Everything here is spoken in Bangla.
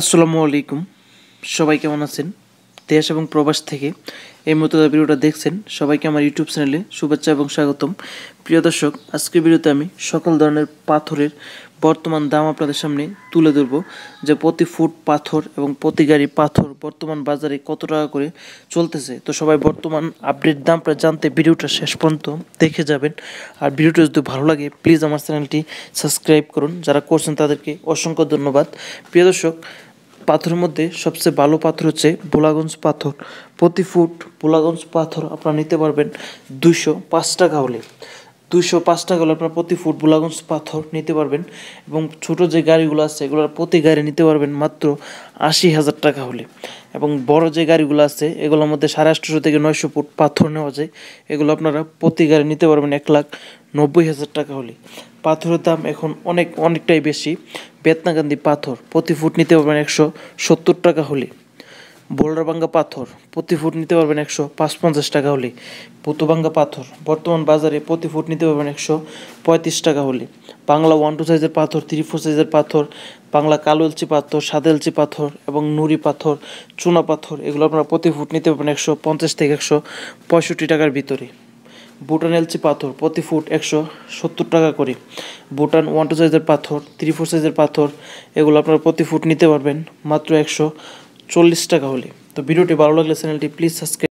আসসালামু আলাইকুম সবাই কেমন আছেন দেশ এবং প্রবাস থেকে এই মতো ভিডিওটা দেখছেন সবাইকে আমার ইউটিউব চ্যানেলে শুভেচ্ছা এবং স্বাগতম প্রিয় দর্শক আজকের ভিডিওতে আমি সকল ধরনের পাথরের বর্তমান দাম আপনাদের সামনে তুলে ধরব যে প্রতি ফুট পাথর এবং প্রতি গাড়ি পাথর বর্তমান বাজারে কত টাকা করে চলতেছে তো সবাই বর্তমান আপডেট দামটা জানতে ভিডিওটা শেষ পর্যন্ত দেখে যাবেন আর ভিডিওটা যদি ভালো লাগে প্লিজ আমার চ্যানেলটি সাবস্ক্রাইব করুন যারা করছেন তাদেরকে অসংখ্য ধন্যবাদ প্রিয় দর্শক পাথরের মধ্যে সবচেয়ে ভালো পাথর হচ্ছে বোলাগঞ্জ পাথর প্রতি ফুট বোলাগঞ্জ পাথর আপনারা নিতে পারবেন দুশো পাঁচ টাকা হলে দুশো পাঁচ টাকা হলে আপনার প্রতি ফুট বোলাগঞ্জ পাথর নিতে পারবেন এবং ছোট যে গাড়িগুলো আছে এগুলো প্রতি গাড়ি নিতে পারবেন মাত্র আশি হাজার টাকা হলে এবং বড় যে গাড়িগুলো আছে এগুলোর মধ্যে সাড়ে আটশো থেকে নয়শো ফুট পাথর নেওয়া যায় এগুলো আপনারা প্রতি গাড়ি নিতে পারবেন এক লাখ নব্বই হাজার টাকা হলে পাথরের দাম এখন অনেক অনেকটাই বেশি বেতনাকান্দি পাথর প্রতি ফুট নিতে পারবেন একশো সত্তর টাকা হলে বোল্ডারবাঙ্গা পাথর প্রতি ফুট নিতে পারবেন একশো পাঁচ পঞ্চাশ টাকা হলে পুতুবাঙ্গা পাথর বর্তমান বাজারে প্রতি ফুট নিতে পারবেন একশো পঁয়ত্রিশ টাকা হলে বাংলা ওয়ান টু সাইজের পাথর থ্রি ফোর সাইজের পাথর বাংলা কালো এলচি পাথর সাদা এলচি পাথর এবং নুড়ি পাথর চুনা পাথর এগুলো আপনারা প্রতি ফুট নিতে পারবেন একশো পঞ্চাশ থেকে একশো পঁয়ষট্টি টাকার ভিতরে ভুটান এলচি পাথর প্রতি ফুট একশো সত্তর টাকা করে ভুটান ওয়ান টু সাইজের পাথর থ্রি ফোর সাইজের পাথর এগুলো আপনারা প্রতি ফুট নিতে পারবেন মাত্র একশো চল্লিশ টাকা হলে তো ভিডিওটি ভালো লাগলে চ্যানেলটি প্লিজ সাবস্ক্রাইব